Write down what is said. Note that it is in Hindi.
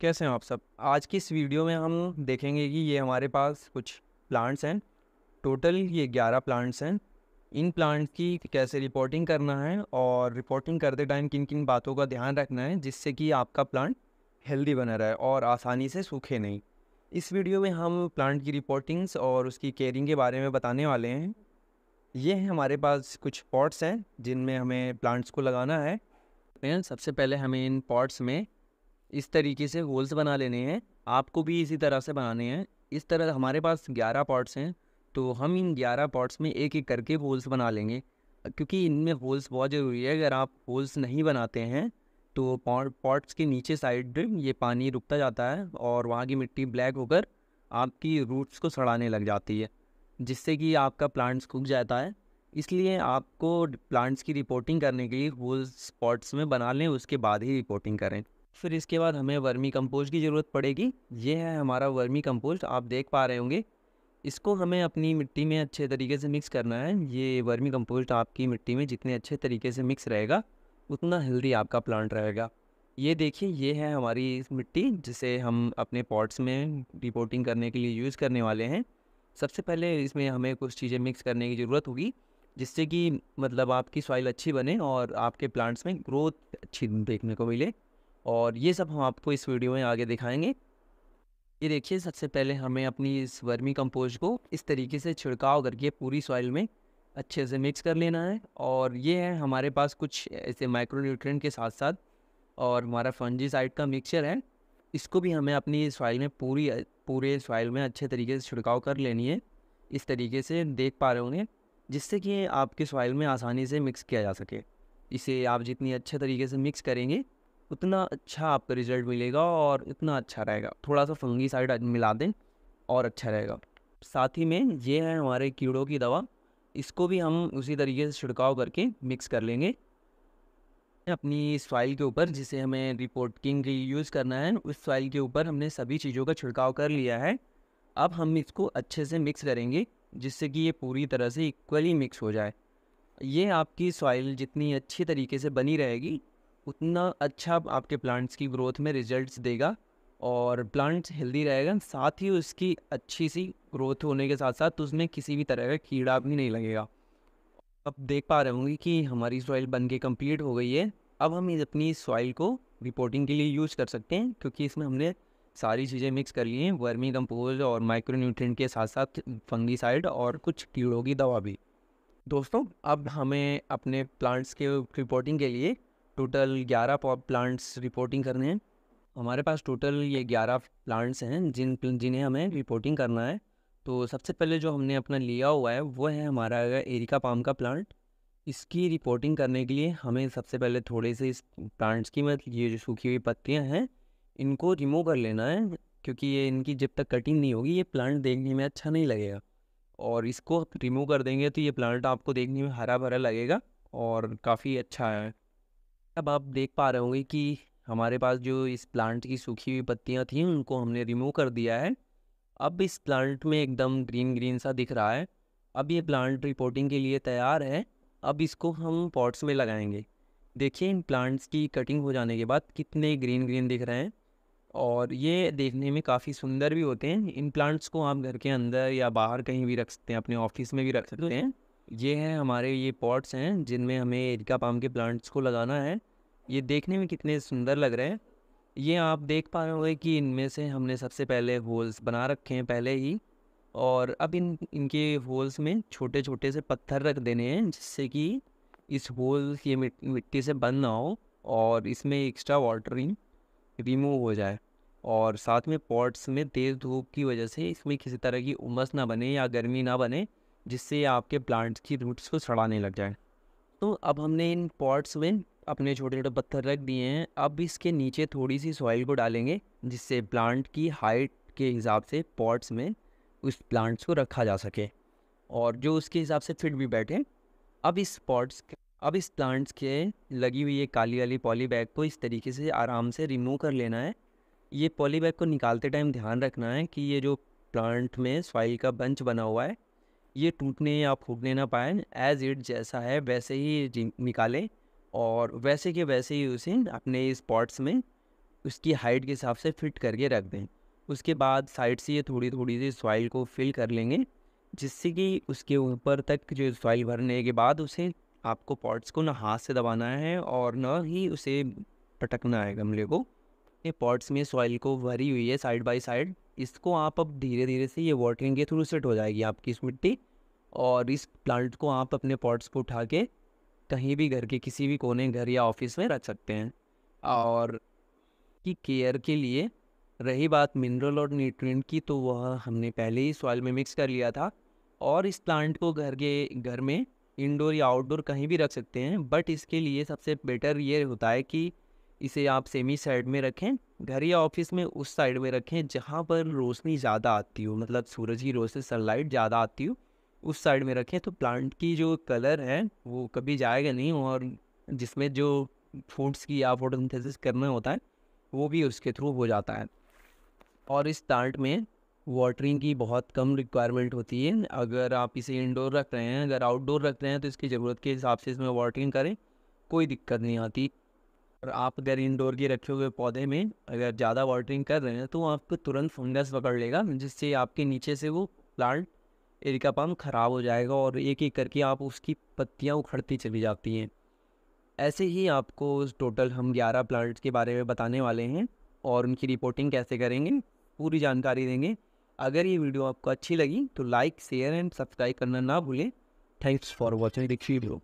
कैसे हैं आप सब आज की इस वीडियो में हम देखेंगे कि ये हमारे पास कुछ प्लांट्स हैं टोटल ये ग्यारह प्लांट्स हैं इन प्लांट की कैसे रिपोर्टिंग करना है और रिपोर्टिंग करते टाइम किन किन बातों का ध्यान रखना है जिससे कि आपका प्लांट हेल्दी बना रहे और आसानी से सूखे नहीं इस वीडियो में हम प्लांट की रिपोर्टिंग्स और उसकी केयरिंग के बारे में बताने वाले हैं ये हैं हमारे पास कुछ पॉट्स हैं जिनमें हमें प्लांट्स को लगाना है सबसे पहले हमें इन पॉट्स में इस तरीके से होल्स बना लेने हैं आपको भी इसी तरह से बनाने हैं इस तरह हमारे पास ग्यारह पॉट्स हैं तो हम इन ग्यारह पॉट्स में एक एक करके होल्स बना लेंगे क्योंकि इनमें होल्स बहुत ज़रूरी है अगर आप होल्स नहीं बनाते हैं तो पॉट्स के नीचे साइड ये पानी रुकता जाता है और वहाँ की मिट्टी ब्लैक होकर आपकी रूट्स को सड़ाने लग जाती है जिससे कि आपका प्लांट्स कुक जाता है इसलिए आपको प्लांट्स की रिपोर्टिंग करने के लिए होल्स पॉट्स में बना लें उसके बाद ही रिपोर्टिंग करें फिर इसके बाद हमें वर्मी कंपोस्ट की ज़रूरत पड़ेगी ये है हमारा वर्मी कंपोस्ट आप देख पा रहे होंगे इसको हमें अपनी मिट्टी में अच्छे तरीके से मिक्स करना है ये वर्मी कंपोस्ट आपकी मिट्टी में जितने अच्छे तरीके से मिक्स रहेगा उतना हेल्दी आपका प्लांट रहेगा ये देखिए ये है हमारी मिट्टी जिसे हम अपने पॉट्स में रिपोर्टिंग करने के लिए यूज़ करने वाले हैं सबसे पहले इसमें हमें कुछ चीज़ें मिक्स करने की ज़रूरत होगी जिससे कि मतलब आपकी सॉइल अच्छी बने और आपके प्लांट्स में ग्रोथ अच्छी देखने को मिले और ये सब हम आपको इस वीडियो में आगे दिखाएंगे ये देखिए सबसे पहले हमें अपनी इस वर्मी कंपोज को इस तरीके से छिड़काव करके पूरी सॉइल में अच्छे से मिक्स कर लेना है और ये है हमारे पास कुछ ऐसे माइक्रो न्यूट्रिएंट के साथ साथ और हमारा फंजीसाइड का मिक्सचर है इसको भी हमें अपनी सॉइल में पूरी पूरे सॉइल में अच्छे तरीके से छिड़काव कर लेनी है इस तरीके से देख पा रहे होंगे जिससे कि आपके सॉइल में आसानी से मिक्स किया जा सके इसे आप जितनी अच्छे तरीके से मिक्स करेंगे उतना अच्छा आपका रिजल्ट मिलेगा और उतना अच्छा रहेगा थोड़ा सा फंगी साइड मिला दें और अच्छा रहेगा साथ ही में ये है हमारे कीड़ों की दवा इसको भी हम उसी तरीके से छिड़काव करके मिक्स कर लेंगे अपनी सॉइल के ऊपर जिसे हमें रिपोर्टिंग के यूज़ करना है उस सॉइल के ऊपर हमने सभी चीज़ों का छिड़काव कर लिया है अब हम इसको अच्छे से मिक्स करेंगे जिससे कि ये पूरी तरह से इक्वली मिक्स हो जाए ये आपकी सॉइल जितनी अच्छी तरीके से बनी रहेगी उतना अच्छा आपके प्लांट्स की ग्रोथ में रिजल्ट्स देगा और प्लांट्स हेल्दी रहेगा साथ ही उसकी अच्छी सी ग्रोथ होने के साथ साथ उसमें किसी भी तरह का कीड़ा भी नहीं लगेगा अब देख पा रहे होंगे कि हमारी सॉइल बन के कम्प्लीट हो गई है अब हम अपनी सॉइल को रिपोर्टिंग के लिए यूज कर सकते हैं क्योंकि इसमें हमने सारी चीज़ें मिक्स कर ली हैं वर्मी कंपोज और माइक्रोन्यूट्रिएंट के साथ साथ फंगीसाइड और कुछ कीड़ों की दवा भी दोस्तों अब हमें अपने प्लांट्स के रिपोर्टिंग के लिए टोटल ग्यारह प्लांट्स रिपोर्टिंग करने हैं हमारे पास टोटल ये ग्यारह प्लांट्स हैं जिन जिन्हें हमें रिपोर्टिंग करना है तो सबसे पहले जो हमने अपना लिया हुआ है वो है हमारा एरिका पाम का प्लांट इसकी रिपोर्टिंग करने के लिए हमें सबसे पहले थोड़े से इस प्लांट्स की मतलब ये जो सूखी हुई पत्तियाँ हैं इनको रिमूव कर लेना है क्योंकि ये इनकी जब तक कटिंग नहीं होगी ये प्लांट देखने में अच्छा नहीं लगेगा और इसको रिमूव कर देंगे तो ये प्लांट आपको देखने में हरा भरा लगेगा और काफ़ी अच्छा है अब आप देख पा रहे होंगे कि हमारे पास जो इस प्लांट की सूखी हुई पत्तियाँ थी उनको हमने रिमूव कर दिया है अब इस प्लांट में एकदम ग्रीन ग्रीन सा दिख रहा है अब ये प्लांट रिपोर्टिंग के लिए तैयार है अब इसको हम पॉट्स में लगाएंगे देखिए इन प्लांट्स की कटिंग हो जाने के बाद कितने ग्रीन ग्रीन दिख रहे हैं और ये देखने में काफ़ी सुंदर भी होते हैं इन प्लांट्स को आप घर के अंदर या बाहर कहीं भी रख सकते हैं अपने ऑफिस में भी रख सकते हैं ये हैं हमारे ये पॉट्स हैं जिनमें हमें एरिका पाम के प्लांट्स को लगाना है ये देखने में कितने सुंदर लग रहे हैं ये आप देख पा रहे होंगे कि इनमें से हमने सबसे पहले होल्स बना रखे हैं पहले ही और अब इन इनके होल्स में छोटे छोटे से पत्थर रख देने हैं जिससे कि इस होल ये मिट्टी से बंद ना हो और इसमें एक्स्ट्रा वाटरिंग रिमूव हो जाए और साथ में पॉट्स में तेज़ धूप की वजह से इसमें किसी तरह की उमस ना बने या गर्मी ना बने जिससे आपके प्लांट्स की रूट्स को सड़ाने लग जाए तो अब हमने इन पॉट्स में अपने छोटे छोटे पत्थर रख दिए हैं अब इसके नीचे थोड़ी सी सॉइल को डालेंगे जिससे प्लांट की हाइट के हिसाब से पॉट्स में उस प्लांट्स को रखा जा सके और जो उसके हिसाब से फिट भी बैठे अब इस पॉट्स अब इस प्लांट्स के लगी हुई ये काली वाली पॉली बैग को इस तरीके से आराम से रिमूव कर लेना है ये पॉली बैग को निकालते टाइम ध्यान रखना है कि ये जो प्लांट में सॉइल का बंच बना हुआ है ये टूटने या फूटने ना पाए एज इट जैसा है वैसे ही निकालें और वैसे के वैसे ही उसे अपने स्पॉट्स में उसकी हाइट के हिसाब से फिट करके रख दें उसके बाद साइड से ये थोड़ी थोड़ी सी सॉइल को फिल कर लेंगे जिससे कि उसके ऊपर तक जो सॉइल भरने के बाद उसे आपको पॉट्स को ना हाथ से दबाना है और ना ही उसे पटकना है गमले को ये पॉट्स में सॉइल को भरी हुई है साइड बाय साइड इसको आप अब धीरे धीरे से ये वाटरिंग के थ्रू सेट हो जाएगी आपकी इस मिट्टी और इस प्लांट को आप अपने पॉट्स को उठा के कहीं भी घर के किसी भी कोने घर या ऑफिस में रख सकते हैं और की केयर के लिए रही बात मिनरल और न्यूट्रिएंट की तो वह हमने पहले ही सॉइल में मिक्स कर लिया था और इस प्लांट को घर के घर में इंडोर या आउटडोर कहीं भी रख सकते हैं बट इसके लिए सबसे बेटर ये होता है कि इसे आप सेमी साइड में रखें घर या ऑफिस में उस साइड में रखें जहाँ पर रोशनी ज़्यादा आती हो मतलब सूरज की रोशनी सनलाइट ज़्यादा आती हो उस साइड में रखें तो प्लांट की जो कलर है वो कभी जाएगा नहीं और जिसमें जो फूड्स की या फोटोसिंथेसिस करना होता है वो भी उसके थ्रू हो जाता है और इस प्लांट में वाटरिंग की बहुत कम रिक्वायरमेंट होती है अगर आप इसे इंडोर रख रहे हैं अगर आउटडोर रख रहे हैं तो इसकी ज़रूरत के हिसाब से इसमें वाटरिंग करें कोई दिक्कत नहीं आती और आप अगर इंडोर के रखे हुए पौधे में अगर ज़्यादा वाटरिंग कर रहे हैं तो आपको तुरंत फंगस पकड़ लेगा जिससे आपके नीचे से वो प्लांट एरिका पाम ख़राब हो जाएगा और एक एक करके आप उसकी पत्तियाँ उखड़ती चली जाती हैं ऐसे ही आपको टोटल हम ग्यारह प्लांट्स के बारे में बताने वाले हैं और उनकी रिपोर्टिंग कैसे करेंगे पूरी जानकारी देंगे अगर ये वीडियो आपको अच्छी लगी तो लाइक शेयर एंड सब्सक्राइब करना ना भूलें thanks for watching this video